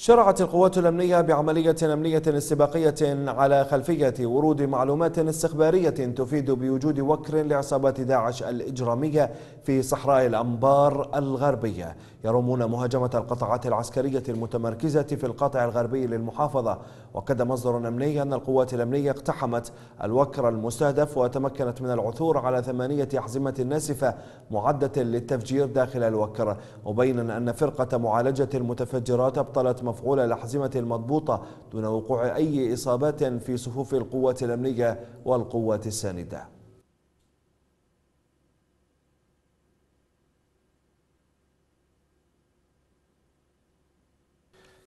شرعت القوات الأمنية بعملية أمنية استباقية على خلفية ورود معلومات استخبارية تفيد بوجود وكر لعصابات داعش الإجرامية في صحراء الأنبار الغربية يرمون مهاجمة القطاعات العسكرية المتمركزة في القاطع الغربي للمحافظة وكد مصدر أمني أن القوات الأمنية اقتحمت الوكر المستهدف وتمكنت من العثور على ثمانية أحزمة ناسفة معدة للتفجير داخل الوكر مبينا أن فرقة معالجة المتفجرات أبطلت مفعول الأحزمة المضبوطة دون وقوع أي إصابات في صفوف القوات الأمنية والقوات الساندة